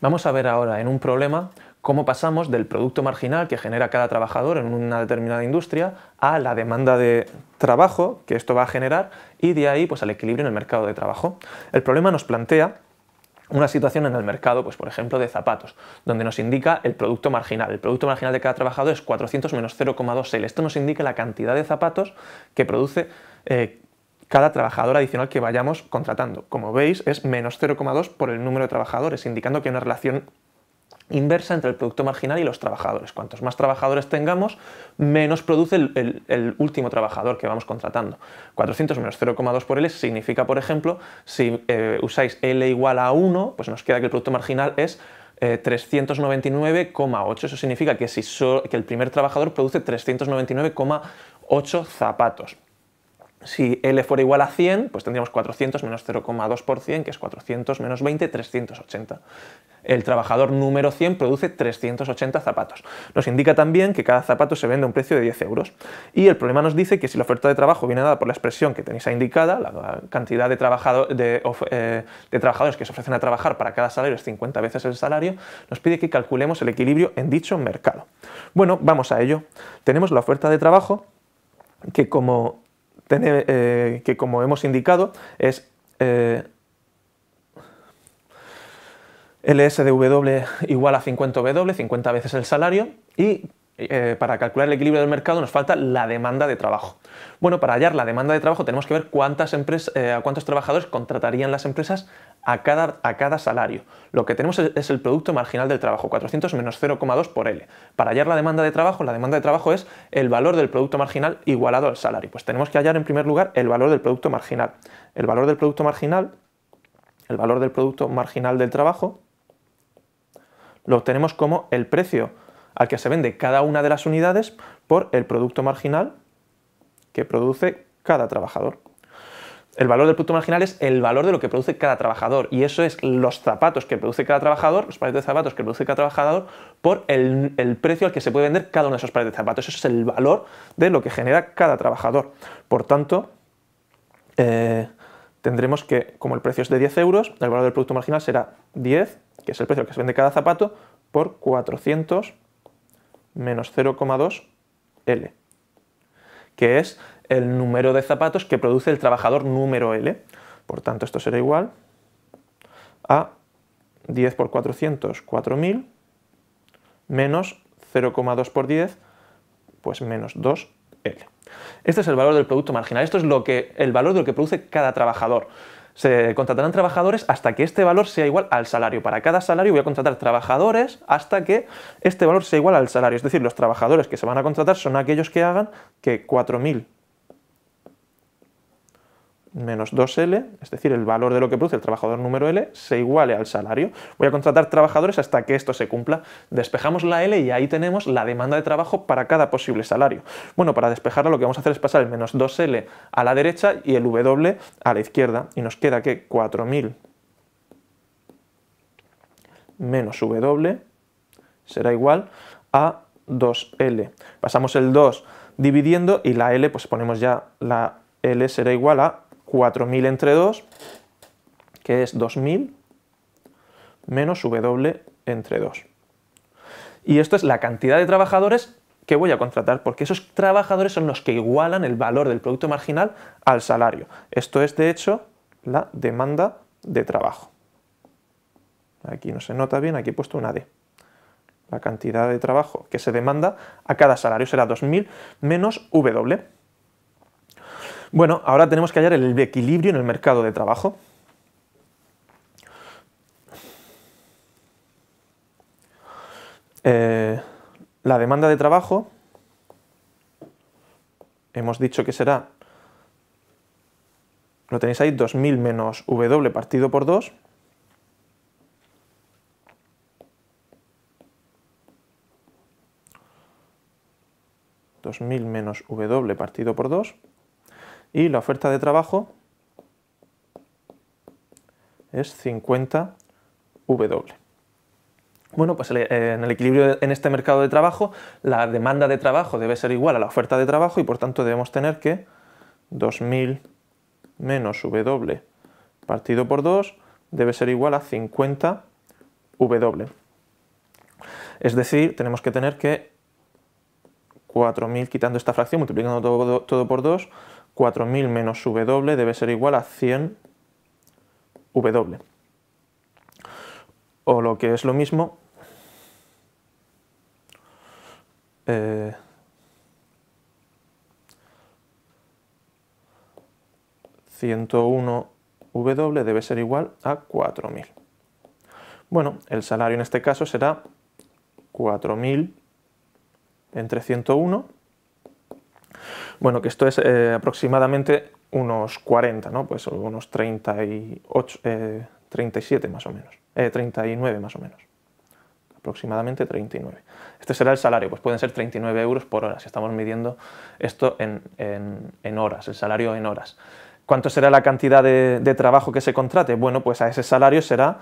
Vamos a ver ahora en un problema cómo pasamos del producto marginal que genera cada trabajador en una determinada industria a la demanda de trabajo que esto va a generar y de ahí pues, al equilibrio en el mercado de trabajo. El problema nos plantea una situación en el mercado, pues por ejemplo de zapatos, donde nos indica el producto marginal. El producto marginal de cada trabajador es 400 menos 0,2 Esto nos indica la cantidad de zapatos que produce eh, cada trabajador adicional que vayamos contratando. Como veis, es menos 0,2 por el número de trabajadores, indicando que hay una relación inversa entre el producto marginal y los trabajadores. Cuantos más trabajadores tengamos, menos produce el, último trabajador que vamos contratando. 400 menos 0,2 por L significa, por ejemplo, si eh, usáis L igual a 1, pues nos queda que el producto marginal es 399,8. Eh, Eso significa que, si que el primer trabajador produce 399,8 zapatos. Si L fuera igual a 100, pues tendríamos 400 menos 0,2 por que es 400 menos 20, 380. El trabajador número 100 produce 380 zapatos. Nos indica también que cada zapato se vende a un precio de 10 euros. Y el problema nos dice que si la oferta de trabajo viene dada por la expresión que tenéis indicada, la cantidad de, trabajado, de, eh, de trabajadores que se ofrecen a trabajar para cada salario es 50 veces el salario, nos pide que calculemos el equilibrio en dicho mercado. Bueno, vamos a ello. Tenemos la oferta de trabajo que como eh, que como hemos indicado es eh, LSDW igual a 50W, 50 veces el salario, y eh, para calcular el equilibrio del mercado nos falta la demanda de trabajo. Bueno, para hallar la demanda de trabajo tenemos que ver cuántas empresas, eh, a cuántos trabajadores contratarían las empresas a cada, salario. Lo que tenemos es, el producto marginal del trabajo, 400 menos 0,2 por L. Para hallar la demanda de trabajo, la demanda de trabajo es el valor del producto marginal igualado al salario. Pues tenemos que hallar en primer lugar el valor del producto marginal. El valor del producto marginal, el valor del producto marginal del trabajo, lo obtenemos como el precio al que se vende cada una de las unidades por el producto marginal que produce cada trabajador. El valor del producto marginal es el valor de lo que produce cada trabajador y eso es los zapatos que produce cada trabajador, los pares de zapatos que produce cada trabajador por el, precio al que se puede vender cada uno de esos pares de zapatos. Eso es el valor de lo que genera cada trabajador. Por tanto, eh, tendremos que, como el precio es de 10 euros, el valor del producto marginal será 10, que es el precio al que se vende cada zapato, por 400 menos 0,2 L, que es el número de zapatos que produce el trabajador número L. Por tanto, esto será igual a 10 por 400, 4000, menos 0,2 por 10, pues menos 2L. Este es el valor del producto marginal. Esto es lo que, el valor de lo que produce cada trabajador se contratarán trabajadores hasta que este valor sea igual al salario. Para cada salario voy a contratar trabajadores hasta que este valor sea igual al salario. Es decir, los trabajadores que se van a contratar son aquellos que hagan que 4.000 menos 2L, es decir, el valor de lo que produce el trabajador número L, se iguale al salario. Voy a contratar trabajadores hasta que esto se cumpla. Despejamos la L y ahí tenemos la demanda de trabajo para cada posible salario. Bueno, para despejarla lo que vamos a hacer es pasar el menos 2L a la derecha y el W a la izquierda. Y nos queda que 4.000 menos W será igual a 2L. Pasamos el 2 dividiendo y la L, pues ponemos ya la L será igual a 4.000 entre 2, que es 2.000, menos W entre 2. Y esto es la cantidad de trabajadores que voy a contratar, porque esos trabajadores son los que igualan el valor del producto marginal al salario. Esto es, de hecho, la demanda de trabajo. Aquí no se nota bien, aquí he puesto una D. La cantidad de trabajo que se demanda a cada salario será 2.000 menos W. Bueno, ahora tenemos que hallar el equilibrio en el mercado de trabajo. Eh, la demanda de trabajo, hemos dicho que será, lo tenéis ahí, 2000 menos W partido por 2, 2.000 menos W partido por 2, y la oferta de trabajo es 50 W. Bueno, pues en el equilibrio en este mercado de trabajo, la demanda de trabajo debe ser igual a la oferta de trabajo y por tanto debemos tener que 2000 menos W partido por 2 debe ser igual a 50 W. Es decir, tenemos que tener que 4000 quitando esta fracción, multiplicando todo, todo por 2, 4000 menos W debe ser igual a 100 W. O lo que es lo mismo, ...101 eh, W debe ser igual a 4000. Bueno, el salario en este caso será 4000 entre 101 bueno, que esto es eh, aproximadamente unos 40, ¿no? Pues unos 38, 37 eh, más o menos, 39 eh, más o menos, aproximadamente 39. Este será el salario, pues pueden ser 39 euros por hora, si estamos midiendo esto en, horas, el salario en horas. ¿Cuánto será la cantidad de, de trabajo que se contrate? Bueno, pues a ese salario será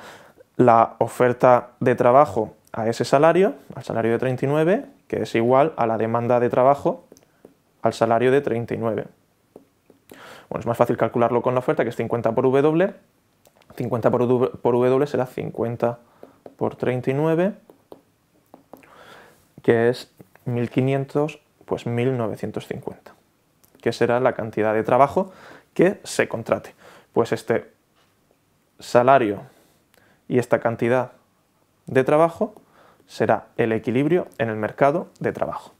la oferta de trabajo a ese salario, al salario de 39, que es igual a la demanda de trabajo al salario de 39. Bueno, es más fácil calcularlo con la oferta, que es 50 por W. 50 por, por W será 50 por 39, que es 1500, pues 1950, que será la cantidad de trabajo que se contrate. Pues este salario y esta cantidad de trabajo será el equilibrio en el mercado de trabajo.